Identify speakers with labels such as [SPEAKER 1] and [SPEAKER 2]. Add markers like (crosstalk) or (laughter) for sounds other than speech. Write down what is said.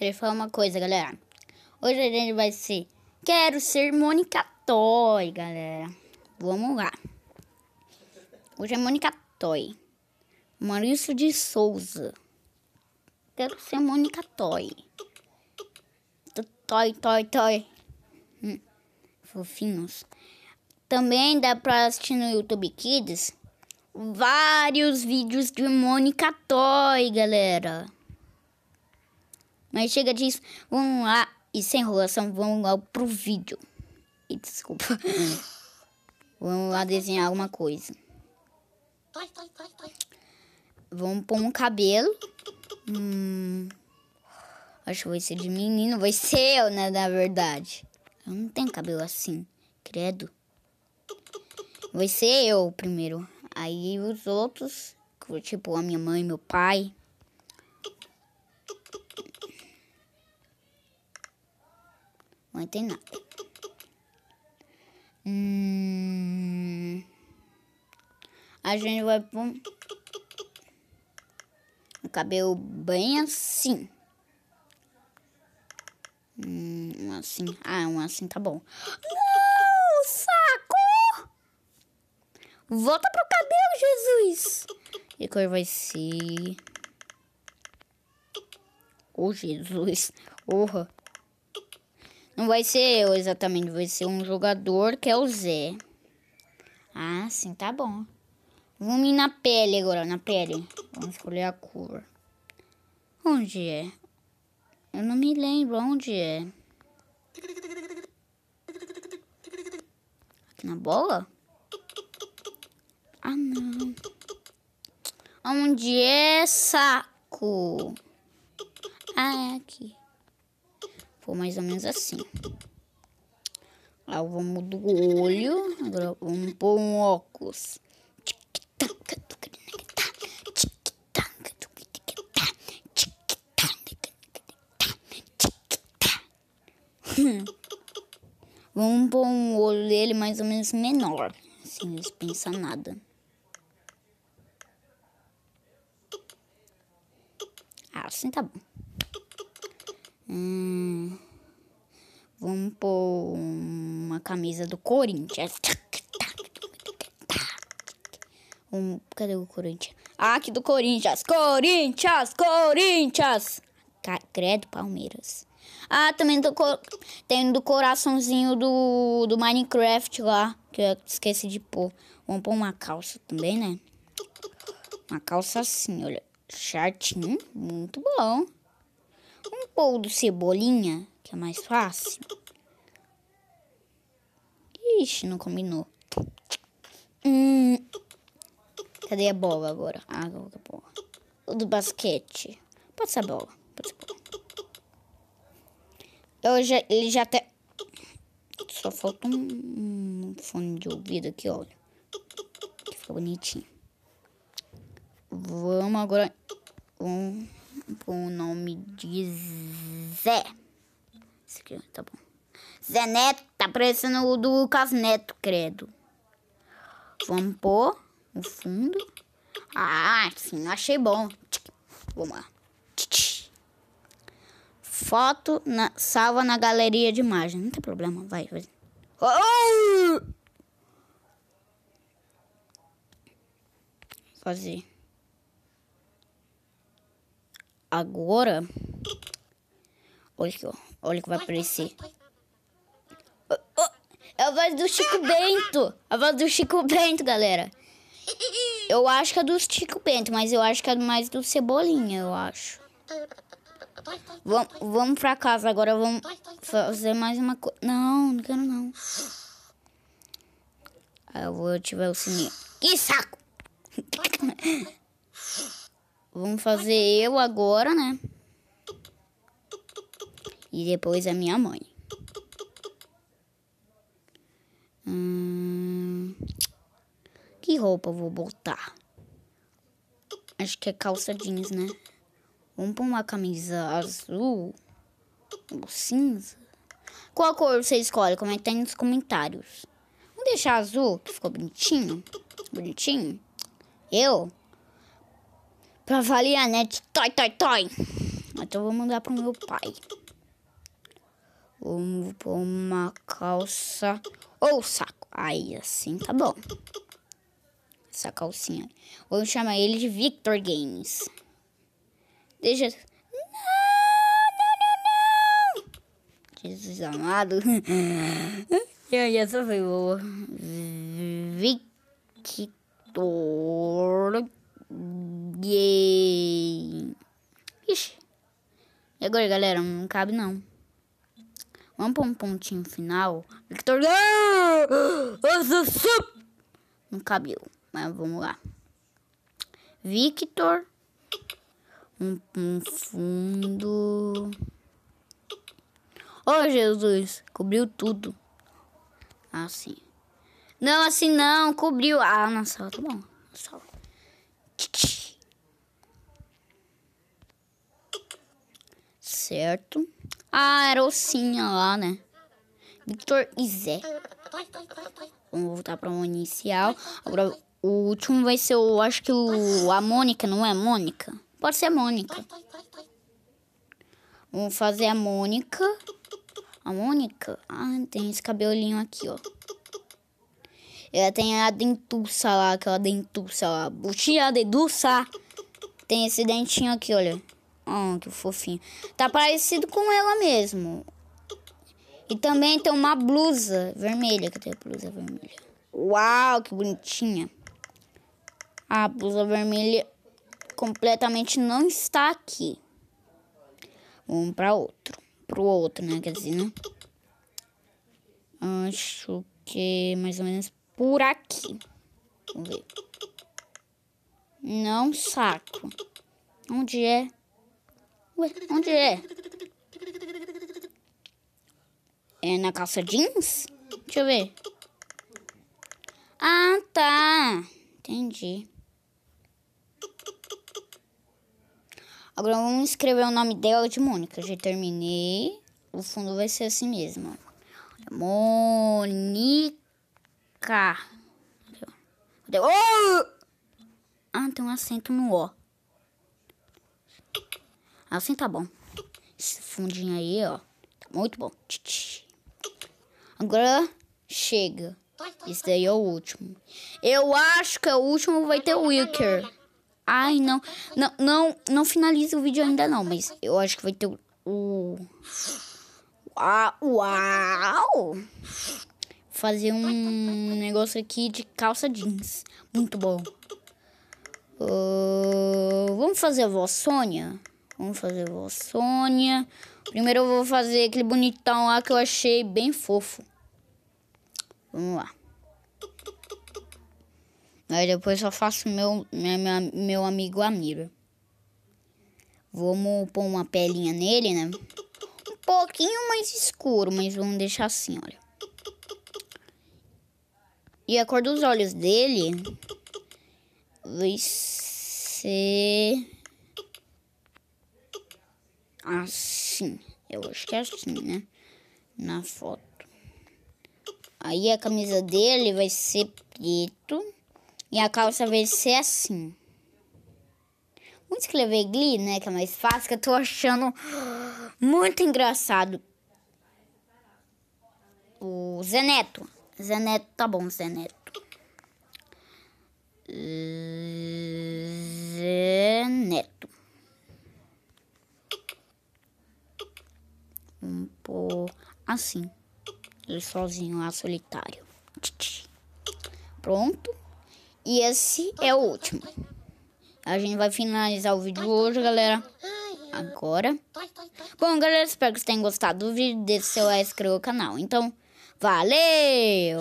[SPEAKER 1] queria falar uma coisa, galera. Hoje a gente vai ser Quero ser Mônica Toy, galera. Vamos lá. Hoje é Mônica Toy. Maurício de Souza. Quero ser Mônica Toy. Toy, toy, toy. Hum, fofinhos. Também dá pra assistir no YouTube Kids vários vídeos de Mônica Toy, galera. Mas chega disso, vamos lá e sem enrolação, vamos logo pro vídeo. E desculpa. (laughs) vamos lá desenhar alguma coisa. Vamos pôr um cabelo. Hum, acho que vai ser de menino. Vai ser eu, né? Na verdade. Eu não tenho cabelo assim. Credo. Vai ser eu primeiro. Aí os outros, tipo a minha mãe, meu pai. não tem Hum, a gente vai pôr o cabelo bem assim. Hum, um assim. Ah, um assim tá bom. Não, saco! Volta pro cabelo, Jesus! E cor vai ser... Oh, Jesus. Porra. Não vai ser eu exatamente, vai ser um jogador que é o Zé. Ah, sim, tá bom. Vamos ir na pele agora, na pele. Vamos escolher a cor. Onde é? Eu não me lembro onde é. Aqui na bola? Ah, não. Onde é saco? Ah, é aqui foi mais ou menos assim. Lá vamos do olho. Agora vamos pôr um óculos. Vamos pôr um olho dele mais ou menos menor, sem não pensar nada. Ah, assim tá bom. Hum... Vamos pôr uma camisa do Corinthians. Um, cadê o Corinthians? Ah, aqui do Corinthians. Corinthians, Corinthians. Credo, Palmeiras. Ah, também tô tem do coraçãozinho do, do Minecraft lá, que eu esqueci de pôr. Vamos pôr uma calça também, né? Uma calça assim, olha. Chatinho, muito bom. Vamos pôr o do Cebolinha que é mais fácil. Ixi, não combinou. Hum, cadê a bola agora? Ah, agora a bola. O do basquete. Pode ser a bola. Pode ser a bola. Eu já, ele já até... Só falta um, um fone de ouvido aqui, olha. Que ficou bonitinho. Vamos agora... um com o nome de Zé esse tá bom. Zé Neto, tá parecendo o do Lucas Neto, credo. Vamos pôr no fundo. Ah, sim, achei bom. Vamos lá. Foto na, salva na galeria de imagem. Não tem problema, vai. vai. Oh! Fazer. Agora. Olha aqui, ó. Olha o que vai aparecer. Oh, oh, é a voz do Chico Bento. A voz do Chico Bento, galera. Eu acho que é do Chico Bento, mas eu acho que é mais do Cebolinha, eu acho. Vam, vamos pra casa agora, vamos fazer mais uma coisa. Não, não quero não. Aí eu vou ativar o sininho. Que saco! (laughs) vamos fazer eu agora, né? e depois a minha mãe. Hum, que roupa vou botar? Acho que é calça jeans, né? Vamos pôr uma camisa azul ou cinza. Qual cor você escolhe? Comenta é tá aí nos comentários. Vamos deixar azul, que ficou bonitinho. Bonitinho. Eu? Pra valer a né? net, toi, toi, toi. Então vou mandar pro meu pai. Vamos pôr uma calça ou saco. Aí, assim tá bom. Essa calcinha. Vamos chamar ele de Victor Games. Deixa. Não, não, não, não! Jesus amado. aí, (laughs) essa foi boa. Victor Games. Ixi. E agora, galera? Não cabe não. Vamos para um pontinho final. Victor. Não cabelo, mas vamos lá. Victor. Um, um fundo. Oh, Jesus, cobriu tudo. Assim. Não, assim não, cobriu. Ah, na sala, tá bom. Na sala. Certo. Ah, era ossinha lá, né? Victor e Zé. Vamos voltar pra uma inicial. Agora, o último vai ser, o. acho que o, a Mônica, não é Mônica? Pode ser a Mônica. Vamos fazer a Mônica. A Mônica? Ah, tem esse cabelinho aqui, ó. Ela tem a dentuça lá, aquela dentuça lá. Buchinha, deduça. Tem esse dentinho aqui, olha. Ah, que fofinho. Tá parecido com ela mesmo. E também tem uma blusa vermelha, que tem a blusa vermelha. Uau, que bonitinha. A blusa vermelha completamente não está aqui. Vamos para outro. Pro outro, né? Quer dizer, né? Acho que mais ou menos por aqui. Vamos ver. Não saco. Onde é? Ué, onde é? É na calça jeans? Deixa eu ver. Ah, tá. Entendi. Agora vamos escrever o nome dela de Mônica. Já terminei. O fundo vai ser assim mesmo. Mônica. Oh! Ah, tem um acento no O. Assim tá bom. Esse fundinho aí, ó. Tá muito bom. Agora chega. Esse daí é o último. Eu acho que é o último vai ter o Wicker. Ai, não. Não, não, não finaliza o vídeo ainda não, mas eu acho que vai ter o... Uau! Ah, uau! Fazer um negócio aqui de calça jeans. Muito bom. Uh, vamos fazer a voz Sônia? Vamos fazer o Sônia. Primeiro eu vou fazer aquele bonitão lá que eu achei bem fofo. Vamos lá. Aí depois eu faço meu, meu meu amigo Amira. Vamos pôr uma pelinha nele, né? Um pouquinho mais escuro, mas vamos deixar assim, olha. E a cor dos olhos dele vai ser Assim. Eu acho que é assim, né? Na foto. Aí a camisa dele vai ser preto. E a calça vai ser assim. Vamos escrever Glee, né? Que é mais fácil, que eu tô achando muito engraçado. O Zeneto. Zeneto, tá bom, Zeneto. Zeneto. um por assim. Ele sozinho lá, solitário. Pronto. E esse é o último. A gente vai finalizar o vídeo hoje, galera. Agora. Bom, galera, espero que vocês tenham gostado do vídeo. Deixe seu like e inscreva canal. Então, valeu!